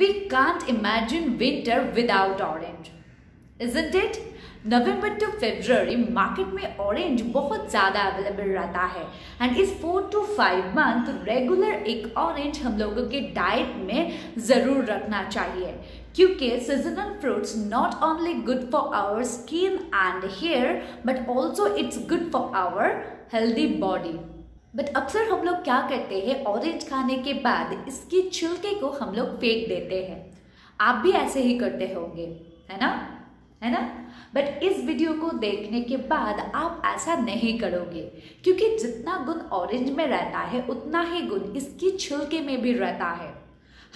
We can't imagine winter without orange, isn't it? November to February market में orange बहुत ज़्यादा available रहता है एंड इस four to five month regular एक ऑरेंज हम लोगों के डाइट में ज़रूर रखना चाहिए क्योंकि seasonal fruits not only good for our skin and hair but also it's good for our healthy body but अक्सर हम लोग क्या करते हैं ऑरेंज खाने के बाद इसके छिलके को हम लोग फेंक देते हैं आप भी ऐसे ही करते होंगे है ना है ना बट इस वीडियो को देखने के बाद आप ऐसा नहीं करोगे क्योंकि जितना गुण ऑरेंज में रहता है उतना ही गुण इसकी छिलके में भी रहता है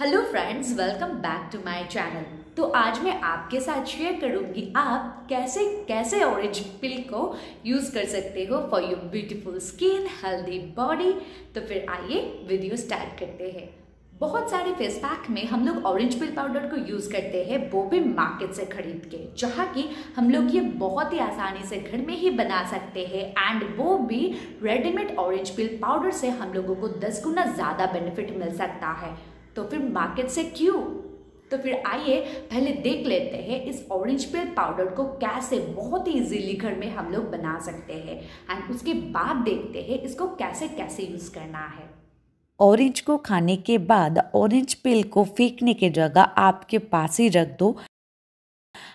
hello friends welcome back to my channel तो आज मैं आपके साथ शेयर करूँगी आप कैसे कैसे ऑरेंज पिल को यूज़ कर सकते हो for your beautiful skin healthy body तो फिर आइए वीडियो स्टार्ट करते हैं बहुत सारे फेस पैक में हम लोग ऑरेंज पिल पाउडर को यूज़ करते हैं वो भी मार्केट से खरीद के जहाँ कि हम लोग ये बहुत ही आसानी से घर में ही बना सकते हैं एंड वो भी रेडीमेड ऑरेंज पिल पाउडर से हम लोगों को दस गुना ज़्यादा बेनिफिट मिल सकता है तो फिर मार्केट से क्यों तो फिर आइए पहले देख लेते हैं इस ऑरेंज पेल पाउडर को कैसे बहुत ही इजीली घर में हम लोग बना सकते हैं एंड उसके बाद देखते हैं इसको कैसे कैसे यूज़ करना है ऑरेंज को खाने के बाद ऑरेंज पेल को फेंकने के जगह आपके पास ही रख दो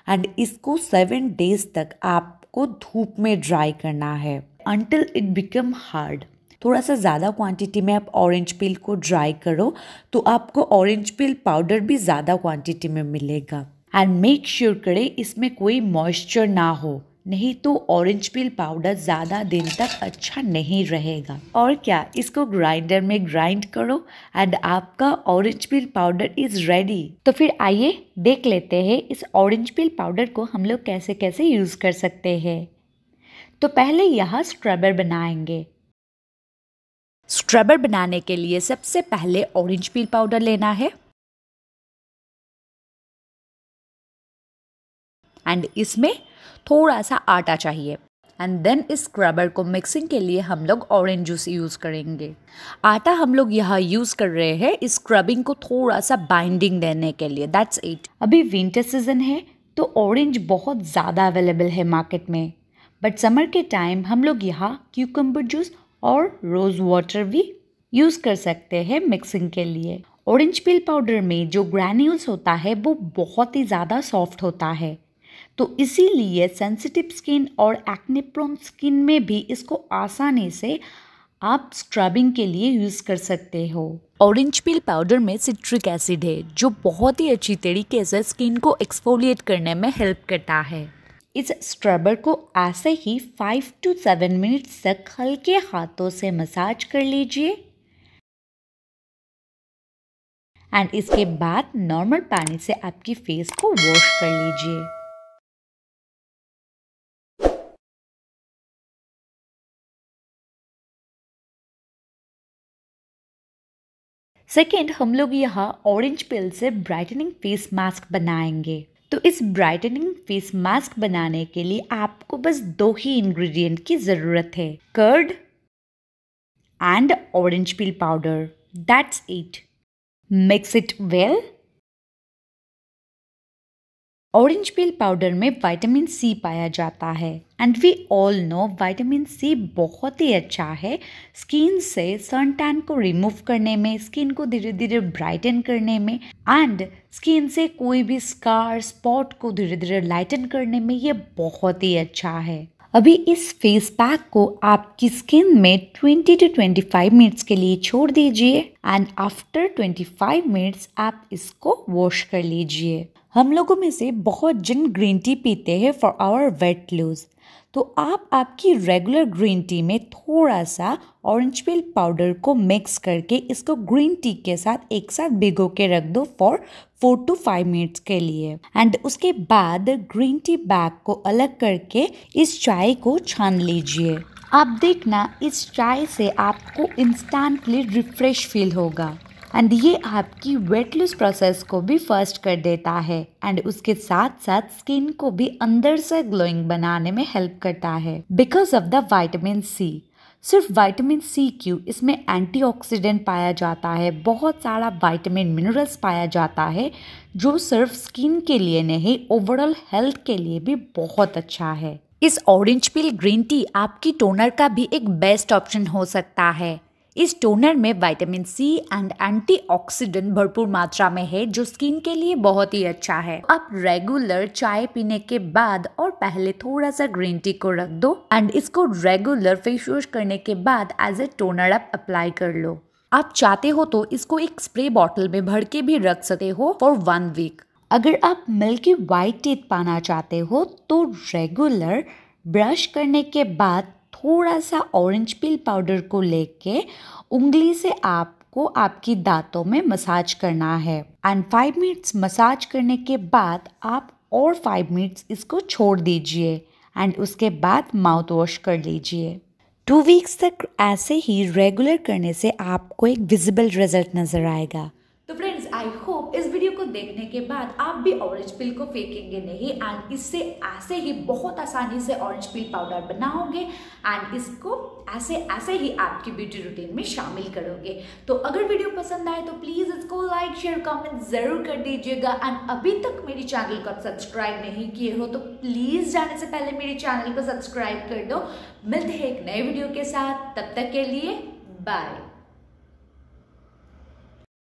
एंड इसको सेवन डेज तक आपको धूप में ड्राई करना है अंटिल इट बिकम हार्ड थोड़ा सा ज़्यादा क्वांटिटी में आप ऑरेंज पिल को ड्राई करो तो आपको ऑरेंज पिल पाउडर भी ज़्यादा क्वांटिटी में मिलेगा एंड मेक श्योर करें इसमें कोई मॉइस्चर ना हो नहीं तो ऑरेंज पिल पाउडर ज़्यादा दिन तक अच्छा नहीं रहेगा और क्या इसको ग्राइंडर में ग्राइंड करो एंड आपका orange peel powder is ready तो फिर आइए देख लेते हैं इस ऑरेंज पिल पाउडर को हम लोग कैसे कैसे यूज़ कर सकते हैं तो पहले यहाँ स्क्रबर बनाएंगे स्क्रबर बनाने के लिए सबसे पहले ऑरेंज पील पाउडर लेना है एंड इसमें थोड़ा सा आटा चाहिए एंड देन इस स्क्रबर को मिक्सिंग के लिए हम लोग ऑरेंज जूस यूज़ करेंगे आटा हम लोग यहाँ यूज़ कर रहे हैं इस स्क्रबिंग को थोड़ा सा बाइंडिंग देने के लिए दैट्स इट अभी विंटर सीजन है तो ऑरेंज बहुत ज़्यादा अवेलेबल है मार्केट में बट समर के टाइम हम लोग यहाँ क्यूकम्बर जूस और रोज़ वाटर भी यूज़ कर सकते हैं मिक्सिंग के लिए ऑरेंज पील पाउडर में जो ग्रैन्यूल्स होता है वो बहुत ही ज़्यादा सॉफ्ट होता है तो इसीलिए सेंसिटिव स्किन और एक्निप्रोन स्किन में भी इसको आसानी से आप स्क्रबिंग के लिए यूज़ कर सकते हो ऑरेंज पील पाउडर में सिट्रिक एसिड है जो बहुत ही अच्छी तरीके से स्किन को एक्सफोलिएट करने में हेल्प करता है इस स्क्रबर को ऐसे ही फाइव टू सेवन मिनट्स तक हल्के हाथों से मसाज कर लीजिए एंड इसके बाद नॉर्मल पानी से आपकी फेस को वॉश कर लीजिए सेकेंड हम लोग यहाँ ऑरेंज पिल से ब्राइटनिंग फेस मास्क बनाएंगे तो इस ब्राइटनिंग फेस मास्क बनाने के लिए आपको बस दो ही इंग्रेडिएंट की ज़रूरत है curd and orange peel powder that's it mix it well orange peel powder में विटामिन सी पाया जाता है and we all know vitamin C बहुत ही अच्छा है स्किन से सन टैन को रिमूव करने में स्किन को धीरे धीरे ब्राइटन करने में एंड स्किन से कोई भी स्कार स्पॉट को धीरे धीरे लाइटन करने में ये बहुत ही अच्छा है अभी इस फेस पैक को आपकी स्किन में 20 टू 25 मिनट्स के लिए छोड़ दीजिए एंड आफ्टर 25 मिनट्स आप इसको वॉश कर लीजिए हम लोगों में से बहुत जिन ग्रीन टी पीते हैं फॉर आवर वेट लूज तो आप आपकी रेगुलर ग्रीन टी में थोड़ा सा ऑरेंज पिल पाउडर को मिक्स करके इसको ग्रीन टी के साथ एक साथ भिगो के रख दो for four to five minutes के लिए एंड उसके बाद ग्रीन टी बैग को अलग करके इस चाय को छान लीजिए आप देखना इस चाय से आपको इंस्टेंटली रिफ्रेश फील होगा एंड ये आपकी वेट लूज प्रोसेस को भी फर्स्ट कर देता है एंड उसके साथ साथ स्किन को भी अंदर से ग्लोइंग बनाने में हेल्प करता है because of the vitamin C सिर्फ वाइटामिन सी क्यू इसमें एंटीऑक्सीडेंट पाया जाता है बहुत सारा वाइटामिन मिनरल्स पाया जाता है जो सिर्फ स्किन के लिए नहीं ओवरऑल हेल्थ के लिए भी बहुत अच्छा है इस ऑरेंज पील ग्रीन टी आपकी टोनर का भी एक बेस्ट ऑप्शन हो सकता है इस टोनर में विटामिन सी एंड एंटीऑक्सीडेंट भरपूर मात्रा में है जो स्किन के लिए बहुत ही अच्छा है आप रेगुलर चाय पीने के बाद और पहले थोड़ा सा ग्रीन टी को रख दो एंड इसको रेगुलर फेस वॉश करने के बाद एज ए टोनर आप अप्लाई कर लो आप चाहते हो तो इसको एक स्प्रे बॉटल में भर के भी रख सकते हो फॉर वन वीक अगर आप मिल्की वाइट टीथ पाना चाहते हो तो रेगुलर ब्रश करने के बाद थोड़ा सा ऑरेंज पील पाउडर को लेके उंगली से आपको आपकी दांतों में मसाज करना है एंड फाइव मिनट्स मसाज करने के बाद आप और फाइव मिनट्स इसको छोड़ दीजिए एंड उसके बाद माउथ वॉश कर लीजिए टू वीक्स तक ऐसे ही रेगुलर करने से आपको एक विजिबल रिजल्ट नज़र आएगा इस वीडियो को देखने के बाद आप भी ऑरेंज पिल को फेंकेंगे नहीं एंड इससे ऐसे ही बहुत आसानी से ऑरेंज पिल पाउडर बनाओगे एंड इसको ऐसे ऐसे ही आपकी ब्यूटी रूटीन में शामिल करोगे तो अगर वीडियो पसंद आए तो प्लीज़ इसको लाइक शेयर कमेंट ज़रूर कर दीजिएगा एंड अभी तक मेरे चैनल को आप सब्सक्राइब नहीं किए हो तो प्लीज़ जाने से पहले मेरे चैनल को सब्सक्राइब कर दो मिलते हैं एक नए वीडियो के साथ तब तक के लिए बाय